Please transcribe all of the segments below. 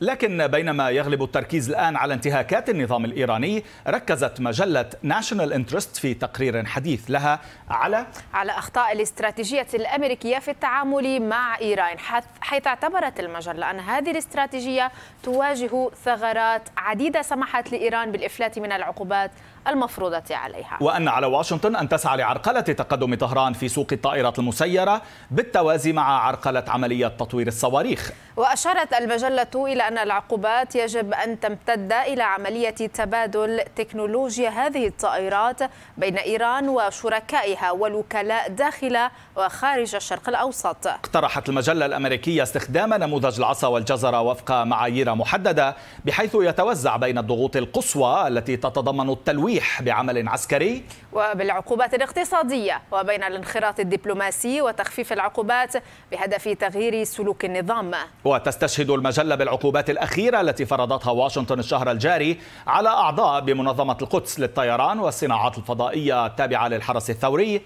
لكن بينما يغلب التركيز الآن على انتهاكات النظام الإيراني ركزت مجلة ناشونال انترست في تقرير حديث لها على على أخطاء الاستراتيجية الأمريكية في التعامل مع إيران حيث اعتبرت المجلة أن هذه الاستراتيجية تواجه ثغرات عديدة سمحت لإيران بالإفلات من العقوبات المفروضة عليها وأن على واشنطن أن تسعى لعرقلة تقدم طهران في سوق الطائرات المسيرة بالتوازي مع عرقلة عملية تطوير الصواريخ وأشارت المجلة إلى أن العقوبات يجب أن تمتد إلى عملية تبادل تكنولوجيا هذه الطائرات بين إيران وشركائها والوكلاء داخل وخارج الشرق الأوسط اقترحت المجلة الأمريكية استخدام نموذج العصا والجزرة وفق معايير محددة بحيث يتوزع بين الضغوط القصوى التي تتضمن التلويح بعمل عسكري وبالعقوبات الاقتصادية وبين الانخراط الدبلوماسي وتخفيف العقوبات بهدف تغيير سلوك النظام وتستشهد المجلة بالعقوبات العقوبات الأخيرة التي فرضتها واشنطن الشهر الجاري على أعضاء بمنظمة القدس للطيران والصناعات الفضائية التابعة للحرس الثوري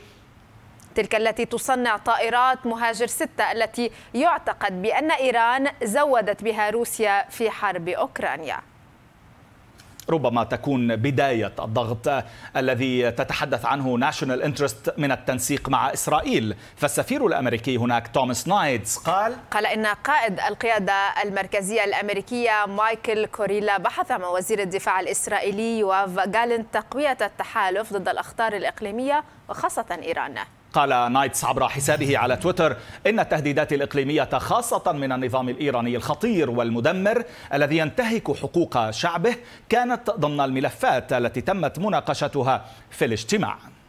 تلك التي تصنع طائرات مهاجر ستة التي يعتقد بأن إيران زودت بها روسيا في حرب أوكرانيا ربما تكون بداية الضغط الذي تتحدث عنه ناشونال انترست من التنسيق مع إسرائيل فالسفير الأمريكي هناك توماس نايتس قال قال إن قائد القيادة المركزية الأمريكية مايكل كوريلا بحث مع وزير الدفاع الإسرائيلي يواف جالن تقوية التحالف ضد الأخطار الإقليمية وخاصة إيران قال نايتس عبر حسابه على تويتر إن التهديدات الإقليمية خاصة من النظام الإيراني الخطير والمدمر الذي ينتهك حقوق شعبه كانت ضمن الملفات التي تمت مناقشتها في الاجتماع